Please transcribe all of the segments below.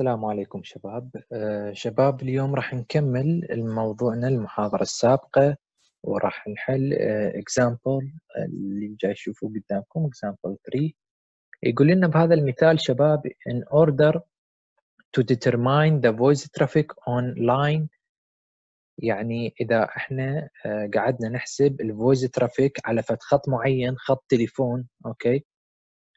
السلام عليكم شباب آه، شباب اليوم راح نكمل موضوعنا المحاضرة السابقة وراح نحل اكزامبل آه، آه، اللي جاي تشوفوه قدامكم اكزامبل 3 يقول لنا بهذا المثال شباب in order to determine the voice traffic online يعني إذا احنا قعدنا نحسب الفويس ترافيك على فد خط معين خط تليفون أوكي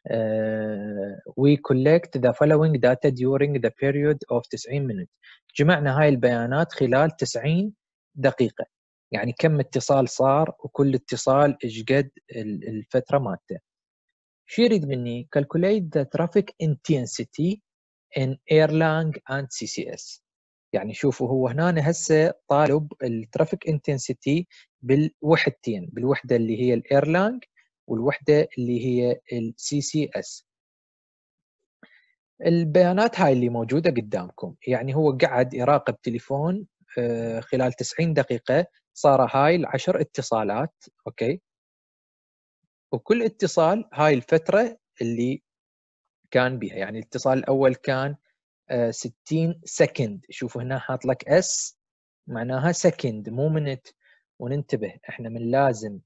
آه، we collect the following data during the period of 90 minutes جمعنا هاي البيانات خلال 90 دقيقة يعني كم اتصال صار وكل اتصال ايش قد الفترة مالته شو يريد مني calculate the traffic intensity in Erlang and CCS يعني شوفوا هو هنا هسه طالب الترافيك انتنسيتي بالوحدتين بالوحده اللي هي الايرلانج والوحده اللي هي السي سي اس البيانات هاي اللي موجوده قدامكم يعني هو قعد يراقب تليفون آه، خلال 90 دقيقه صار هاي العشر اتصالات اوكي وكل اتصال هاي الفتره اللي كان بها يعني الاتصال الاول كان 60 آه، سكند شوفوا هنا حاط لك اس معناها سكند مو منت وننتبه احنا من لازم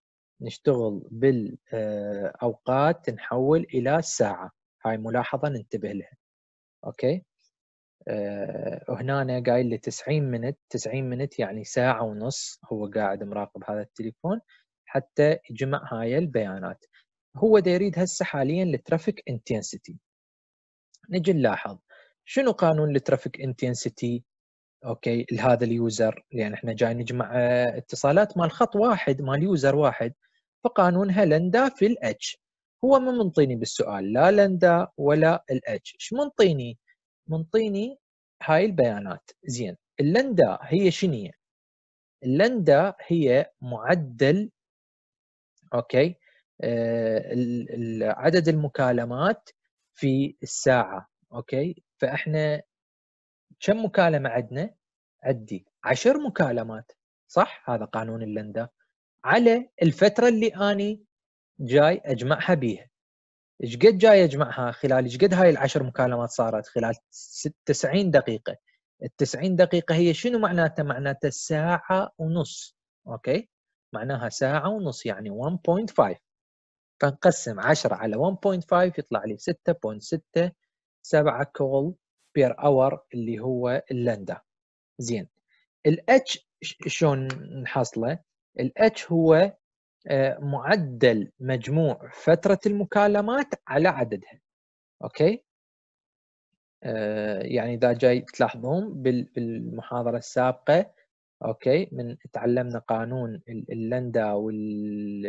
نشتغل بالاوقات تنحول الى ساعه هاي ملاحظه ننتبه لها اوكي أه هنا قايل لي 90 منت 90 منت يعني ساعه ونص هو قاعد مراقب هذا التليفون حتى يجمع هاي البيانات هو دا يريد هسه حاليا الترافيك انتنسيتي نجي نلاحظ شنو قانون الترافيك انتنسيتي اوكي لهذا اليوزر لان احنا جاي نجمع آه، اتصالات مال خط واحد مال يوزر واحد فقانون هلندا في الاتش هو ما منطيني بالسؤال لا لندا ولا الاتش ايش منطيني منطيني هاي البيانات زين اللندا هي شنو اللندا هي معدل اوكي آه عدد المكالمات في الساعه اوكي فاحنا كم مكالمه عندنا عدي عشر مكالمات صح هذا قانون اللندا على الفتره اللي اني جاي اجمعها بيها ايش قد جاي اجمعها خلال ايش قد هاي العشر مكالمات صارت خلال 90 دقيقه ال 90 دقيقه هي شنو معناتها معناتها ساعه ونص اوكي معناها ساعه ونص يعني 1.5 فنقسم 10 على 1.5 يطلع لي 6.67 كول بير اور اللي هو اللندا زين الاتش شلون نحصله الاتش هو آه، معدل مجموع فترة المكالمات على عددها أوكي آه، يعني إذا جاي تلاحظون بالمحاضرة السابقة أوكي من تعلمنا قانون اللندا وال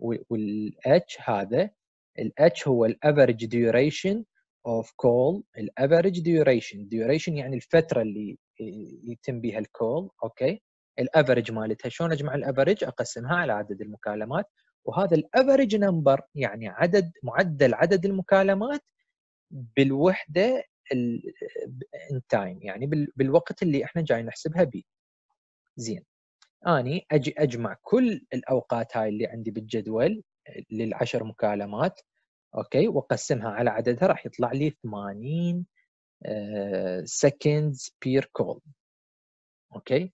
والاتش هذا الاتش هو الافرج ديوريشن اوف كول الافرج ديوريشن ديوريشن يعني الفتره اللي آه، يتم بها الكول اوكي الافرج مالتها شلون اجمع الافرج اقسمها على عدد المكالمات وهذا الافرج نمبر يعني عدد معدل عدد المكالمات بالوحده ان تايم يعني بالوقت اللي احنا جاي نحسبها به زين اني اجي اجمع كل الاوقات هاي اللي عندي بالجدول للعشر مكالمات اوكي واقسمها على عددها راح يطلع لي 80 سكندز بير كول اوكي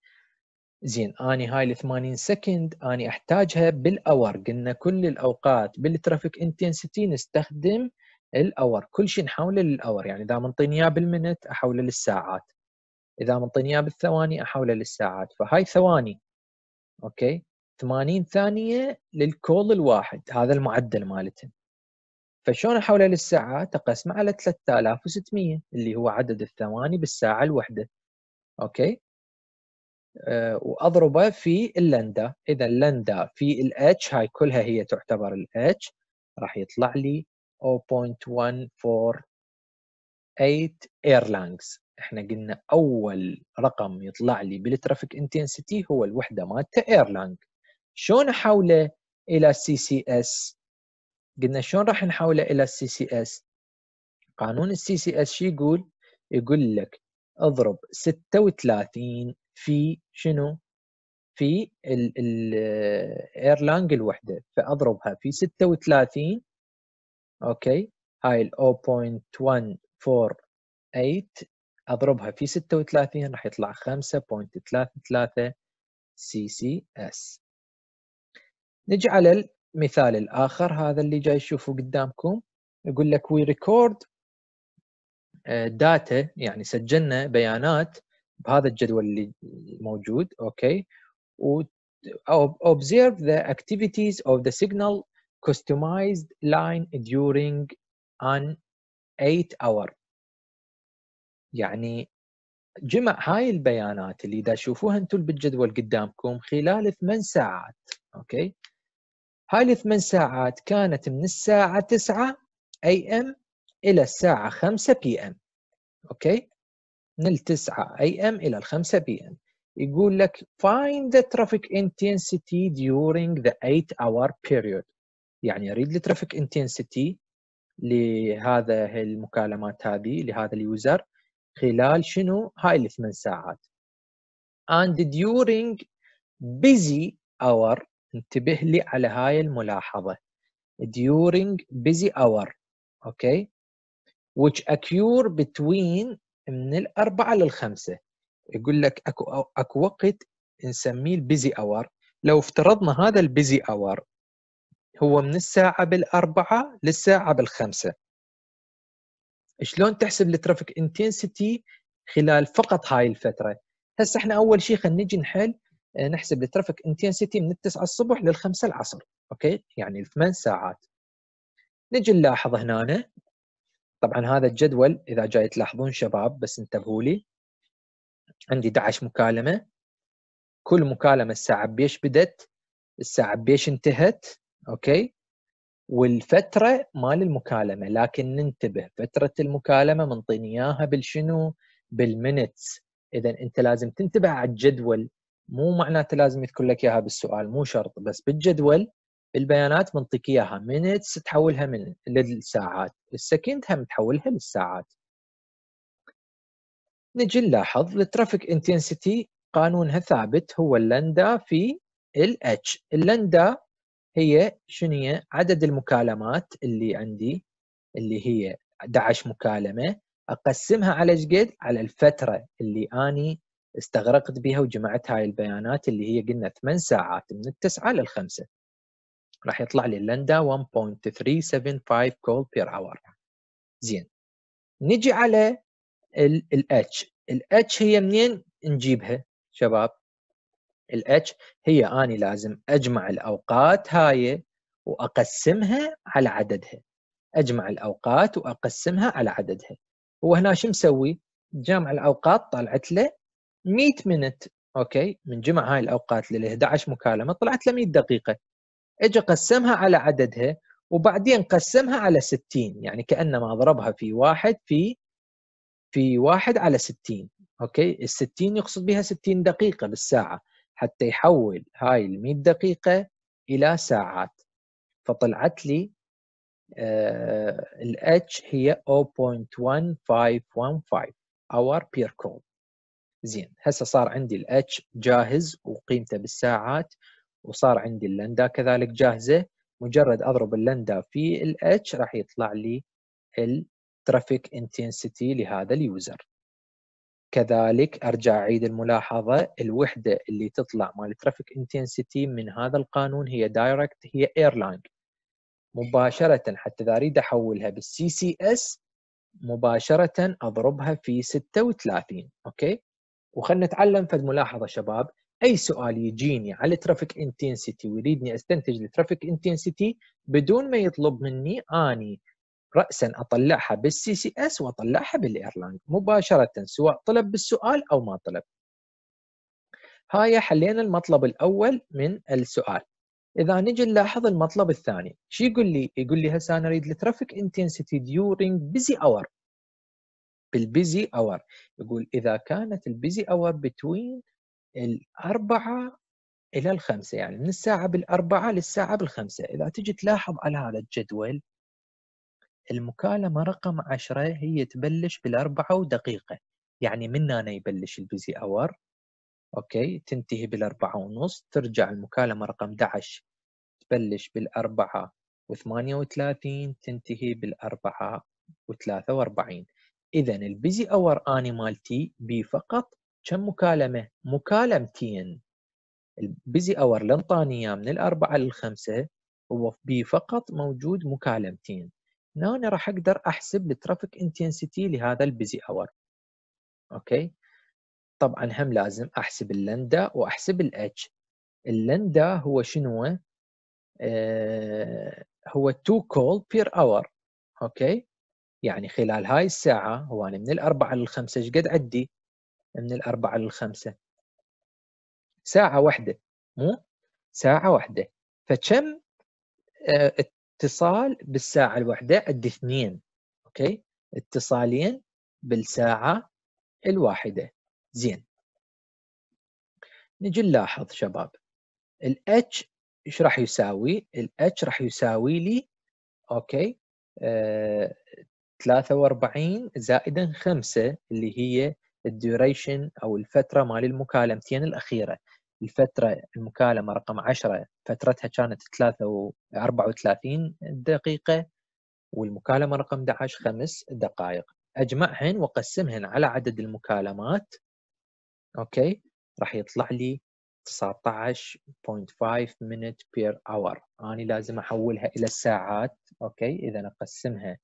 زين اني هاي ال 80 سكند اني احتاجها بالاور قلنا كل الاوقات بالترافيك انتنسيتي نستخدم الاور كل شيء نحوله للاور يعني اذا منطيني اياه بالمنت احوله للساعات اذا منطيني اياه بالثواني احوله للساعات فهاي ثواني اوكي 80 ثانيه للكول الواحد هذا المعدل مالتهم فشلون احوله للساعات اقسمه على 3600 اللي هو عدد الثواني بالساعه الواحده اوكي آه، واضربه في اللندا اذا اللندا في الاتش هاي كلها هي تعتبر الاتش راح يطلع لي 0.148 ايرلانجز احنا قلنا اول رقم يطلع لي بالترافيك انتنسيتي هو الوحده مالته ايرلانج شلون احوله الى سي سي اس قلنا شلون راح نحوله الى سي سي اس قانون السي سي اس شو يقول يقول لك اضرب 36 في شنو في الايرلانج الوحده فاضربها في 36 اوكي هاي ال 0.148 اضربها في 36 راح يطلع 5.33 سي سي اس نجي على المثال الاخر هذا اللي جاي تشوفه قدامكم يقول لك وي ريكورد داتا يعني سجلنا بيانات بهذا الجدول اللي موجود اوكي و observe the activities of the signal customized line during an 8 hour يعني جمع هاي البيانات اللي اذا تشوفوها انتم بالجدول قدامكم خلال 8 ساعات اوكي هاي ال 8 ساعات كانت من الساعة 9 اي ام الى الساعة 5 بي ام اوكي من التسعة اي ام الى الخمسة بي ام يقول لك find the traffic intensity during the 8 hour period يعني اريد الترافيك intensity لهذا المكالمات هذه لهذا اليوزر خلال شنو هاي الثمان ساعات and during busy hour انتبه لي على هاي الملاحظة during busy hour okay which occur between من الأربعة للخمسة يقول لك أكو, أكو وقت نسميه البيزي أور لو افترضنا هذا البيزي أور هو من الساعة بالأربعة للساعة بالخمسة شلون تحسب الترافيك انتنسيتي خلال فقط هاي الفترة هسه احنا أول شيء خلينا نجي نحل آه، نحسب الترافيك انتنسيتي من 9 الصبح للخمسة العصر اوكي يعني الثمان ساعات نجي نلاحظ هنا طبعا هذا الجدول اذا جاي تلاحظون شباب بس انتبهوا لي عندي 11 مكالمه كل مكالمه الساعه بيش بدت الساعه بيش انتهت اوكي والفتره مال المكالمه لكن ننتبه فتره المكالمه منطيني اياها بالشنو بالمينتس اذا انت لازم تنتبه على الجدول مو معناته لازم يذكر لك اياها بالسؤال مو شرط بس بالجدول البيانات منطقيها اياها minutes تحولها من للساعات السكند هم تحولها للساعات نجي نلاحظ الترافيك انتنسيتي قانونها ثابت هو اللندا في الاتش اللندا هي شنو هي عدد المكالمات اللي عندي اللي هي 11 مكالمه اقسمها على ايش قد على الفتره اللي اني استغرقت بها وجمعت هاي البيانات اللي هي قلنا 8 ساعات من 9 لل 5 راح يطلع لي لندا 1.375 كول بير اور زين نجي على الاتش الاتش هي منين نجيبها شباب الاتش هي اني لازم اجمع الاوقات هاي واقسمها على عددها اجمع الاوقات واقسمها على عددها وهنا شو مسوي جمع الاوقات طلعت له 100 منت اوكي من جمع هاي الاوقات لل 11 مكالمه طلعت له 100 دقيقه اجى قسمها على عددها وبعدين قسمها على 60 يعني كانما ضربها في واحد في في واحد على 60 اوكي ال 60 يقصد بها 60 دقيقه بالساعه حتى يحول هاي ال 100 دقيقه الى ساعات فطلعت لي آه، الاتش هي 0.1515 hour per call زين هسه صار عندي الاتش جاهز وقيمته بالساعات وصار عندي اللندا كذلك جاهزه مجرد اضرب اللندا في الاتش راح يطلع لي الترافيك انتنسيتي لهذا اليوزر كذلك ارجع اعيد الملاحظه الوحده اللي تطلع مال الترافيك انتنسيتي من هذا القانون هي دايركت هي ايرلاين مباشره حتى اذا اريد احولها بالسي سي اس مباشره اضربها في 36 اوكي وخلنا نتعلم فد ملاحظه شباب اي سؤال يجيني على الترافيك انتنسيتي ويريدني استنتج الترافيك انتنسيتي بدون ما يطلب مني اني راسا اطلعها بالسي سي اس واطلعها بالايرلاند مباشره سواء طلب بالسؤال او ما طلب هاي حلينا المطلب الاول من السؤال اذا نجي نلاحظ المطلب الثاني شو يقول لي يقول لي هسه انا اريد الترافيك انتنسيتي ديورينج بيزي اور بالبيزي اور يقول اذا كانت البيزي اور بتوين الأربعة إلى الخمسة يعني من الساعة بالأربعة للساعة بالخمسة إذا تجي تلاحظ على هذا الجدول المكالمة رقم عشرة هي تبلش بالأربعة ودقيقة يعني من هنا يبلش البيزي أور أوكي تنتهي بالأربعة ونص ترجع المكالمة رقم 11 تبلش بالأربعة وثمانية وثلاثين تنتهي بالأربعة وثلاثة وأربعين إذا البيزي أور أني مالتي بي فقط كم مكالمه؟ مكالمتين البيزي اور اللي انطاني اياه من الاربعه للخمسه هو بي فقط موجود مكالمتين هنا انا راح اقدر احسب الترافيك انتنسيتي لهذا البيزي اور اوكي طبعا هم لازم احسب اللندا واحسب الاتش اللندا هو شنو آه هو 2 كول بير اور اوكي يعني خلال هاي الساعه هو انا من الاربعه للخمسه شقد قد عندي من الأربعة للخمسة ساعة واحدة مو ساعة واحدة فكم آه، اتصال بالساعة الواحدة قد اثنين اوكي اتصالين بالساعة الواحدة زين نجي نلاحظ شباب ال H ايش راح يساوي؟ ال H راح يساوي لي اوكي آه 43 زائدا 5 اللي هي الديوريشن او الفتره مال المكالمتين الاخيره الفتره المكالمه رقم 10 فترتها كانت 34 دقيقه والمكالمه رقم 11 خمس دقائق اجمعهن واقسمهن على عدد المكالمات اوكي راح يطلع لي 19.5 minute per hour أنا لازم أحولها إلى الساعات أوكي إذا أقسمها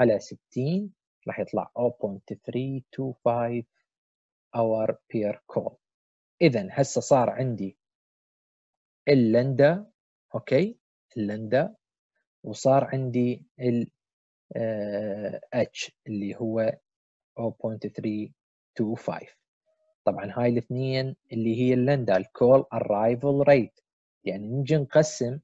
على 60 راح يطلع 0.325 اور بير كول اذا هسه صار عندي اللندا اوكي اللندا وصار عندي ال اتش آه، اللي هو 0.325 طبعا هاي الاثنين اللي هي اللندا الكول ارايفل ريت يعني نجي نقسم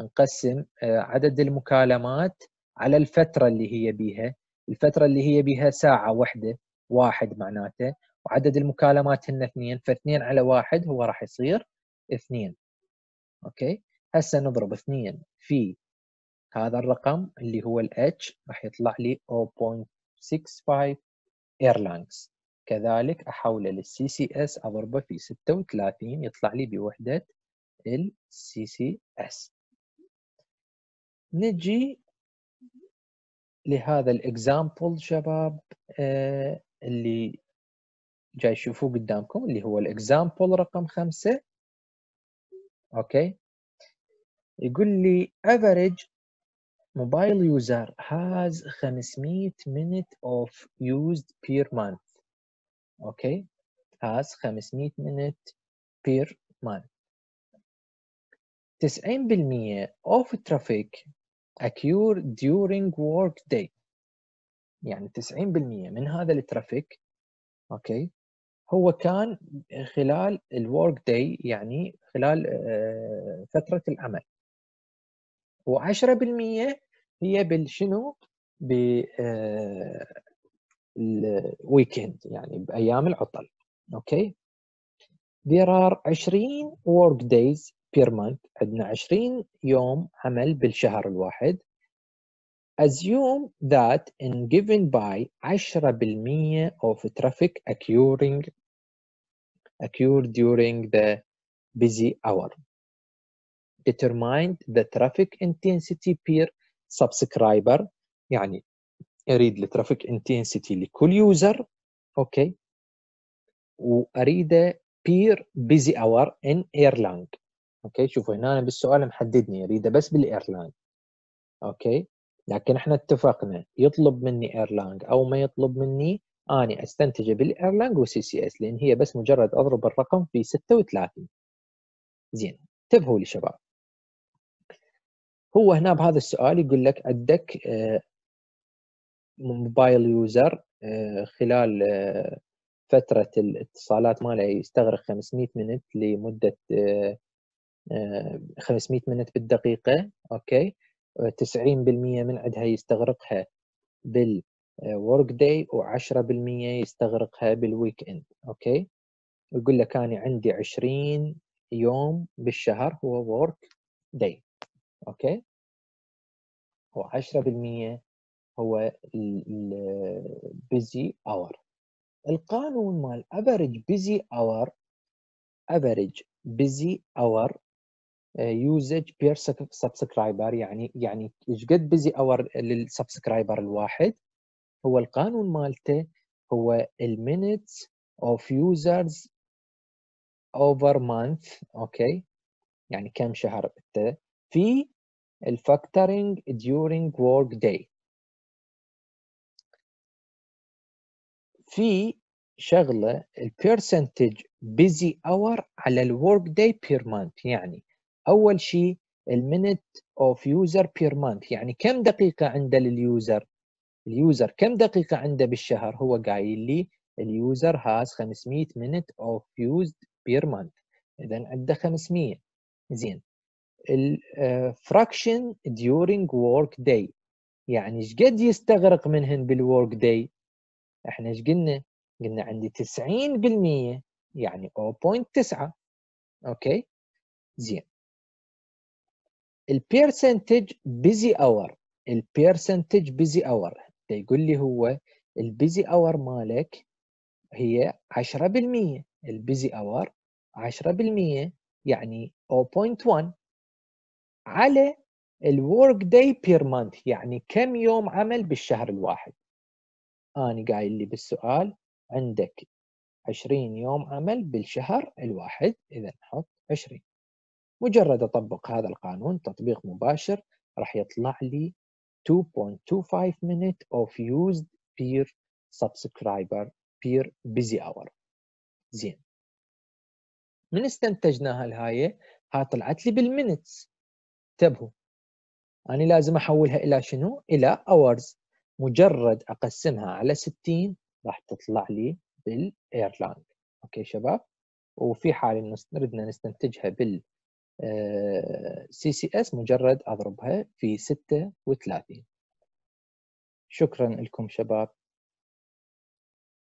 نقسم آه، عدد المكالمات على الفتره اللي هي بيها الفتره اللي هي بها ساعه واحده واحد معناته وعدد المكالمات هن اثنين فاثنين على واحد هو راح يصير اثنين اوكي هسه نضرب اثنين في هذا الرقم اللي هو ال H راح يطلع لي 0.65 ايرلانكس كذلك احوله للسي سي اس اضربه في 36 يطلع لي بوحده السي سي اس نجي لهذا الاكزامبل شباب آه، اللي جاي تشوفوه قدامكم اللي هو الاكزامبل رقم خمسة اوكي يقول لي average mobile user has 500 minute of used per month اوكي has 500 minute per month 90% of traffic occur during work day يعني 90% من هذا الترافيك اوكي هو كان خلال الورك داي يعني خلال آه، فترة العمل و10% هي بالشنو آه، الويكند يعني بأيام العطل اوكي okay. there are 20 work days بير مانت عندنا 20 يوم عمل بالشهر الواحد assume that in given by 10% of traffic occurring occur during the busy hour determine the traffic intensity per subscriber يعني اريد الترافيك انتنسيتي لكل يوزر اوكي واريده بير بيزي اور ان ايرلانج اوكي شوفوا هنا أنا بالسؤال محددني اريده بس بالايرلاين اوكي لكن احنا اتفقنا يطلب مني ايرلانج او ما يطلب مني اني استنتجه بالايرلانج وسي سي اس لان هي بس مجرد اضرب الرقم في 36 زين انتبهوا لي شباب هو هنا بهذا السؤال يقول لك عندك آه، موبايل يوزر آه، خلال آه، فترة الاتصالات ماله يستغرق 500 منت لمدة 500 آه، منت بالدقيقة اوكي 90% آه، من عندها يستغرقها بالورك داي و10% يستغرقها بالويك اند اوكي يقول لك انا عندي 20 يوم بالشهر هو ورك داي اوكي و10% هو البيزي اور القانون مال افريج بيزي اور افريج بيزي اور يوزج بير سبسكرايبر يعني يعني ايش قد بزي اور للسبسكرايبر الواحد هو القانون مالته هو المينتس اوف يوزرز اوفر مانث اوكي يعني كم شهر انت في الفاكتورينج ديورينج ورك داي في شغله البيرسنتج بيزي اور على الورك داي بير مانث يعني اول شيء المينت اوف يوزر بير مانث يعني كم دقيقه عنده لليوزر اليوزر كم دقيقه عنده بالشهر هو قايل لي اليوزر هاز 500 مينت اوف يوزد بير مانث اذا عنده 500 زين الفراكشن ديورينج ورك داي يعني ايش قد يستغرق منهن بالورك داي احنا ايش قلنا قلنا عندي 90% يعني 0.9 اوكي زين البيرسنتج بيزي اور البيرسنتج بيزي اور يقول لي هو البيزي اور مالك هي 10% البيزي اور 10% يعني 0.1 على الورك داي بير مانث يعني كم يوم عمل بالشهر الواحد انا قايل لي بالسؤال عندك 20 يوم عمل بالشهر الواحد اذا نحط 20 مجرد أطبق هذا القانون تطبيق مباشر راح يطلع لي 2.25 minute of used peer subscriber peer busy hour زين من استنتجناها هالهاي ها طلعت لي بالمينتس انتبهوا أنا لازم أحولها إلى شنو؟ إلى hours مجرد أقسمها على 60 راح تطلع لي بالإيرلاند أوكي شباب وفي حال إنه ردنا نستنتجها بال سي سي اس مجرد اضربها في 36 شكرا لكم شباب